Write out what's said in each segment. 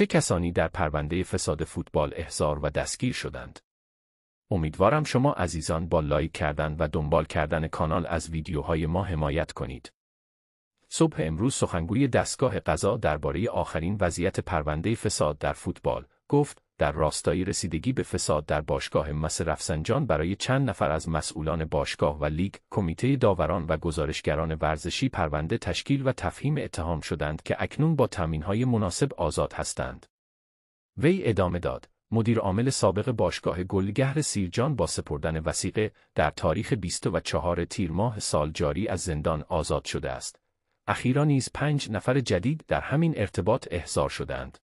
چه کسانی در پرونده فساد فوتبال احضار و دستگیر شدند. امیدوارم شما عزیزان با لایک کردن و دنبال کردن کانال از ویدیوهای ما حمایت کنید. صبح امروز سخنگوی دستگاه قضا درباره آخرین وضعیت پرونده فساد در فوتبال گفت در راستای رسیدگی به فساد در باشگاه مس رفسنجان برای چند نفر از مسئولان باشگاه و لیگ کمیته داوران و گزارشگران ورزشی پرونده تشکیل و تفهیم اتهام شدند که اکنون با تامین‌های مناسب آزاد هستند وی ادامه داد مدیر عامل سابق باشگاه گلگهر سیرجان با سپردن وسیقه در تاریخ 24 تیر ماه سال جاری از زندان آزاد شده است. اخیرا نیز پنج نفر جدید در همین ارتباط احضار شدند.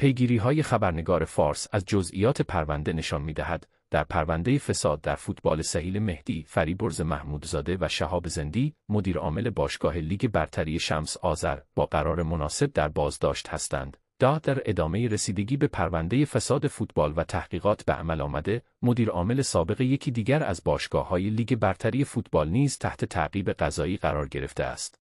پیگیری های خبرنگار فارس از جزئیات پرونده نشان می دهد. در پرونده فساد در فوتبال سهیل مهدی، فریبرز محمودزاده و شهاب زندی، مدیر عامل باشگاه لیگ برتری شمس آذر با قرار مناسب در بازداشت هستند. دا در ادامه رسیدگی به پرونده فساد فوتبال و تحقیقات به عمل آمده، مدیر عامل سابق یکی دیگر از باشگاه های لیگ برتری فوتبال نیز تحت تعقیب قضایی قرار گرفته است.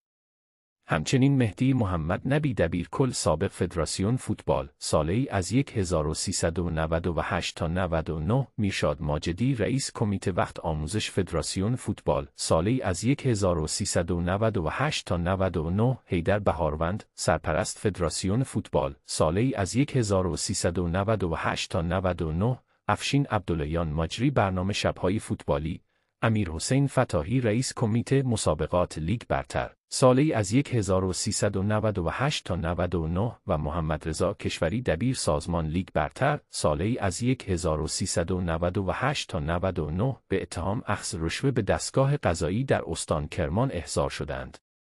همچنین مهدی محمد نبی دبیر کل سابق فدراسیون فوتبال ساله ای از 1398 تا 99 میشاد ماجدی رئیس کمیته وقت آموزش فدراسیون فوتبال ساله ای از 1398 تا 99 هیدر بهاروند سرپرست فدراسیون فوتبال ساله ای از 1398 تا 99 افشین عبدالیان ماجری برنامه شبهای فوتبالی امیر حسین فتاحی رئیس کمیته مسابقات لیگ برتر ساله از 1398 تا 99 و محمد رضا کشوری دبیر سازمان لیگ برتر ساله از 1398 تا 99 به اتهام اخذ رشوه به دستگاه قضایی در استان کرمان احضار شدند.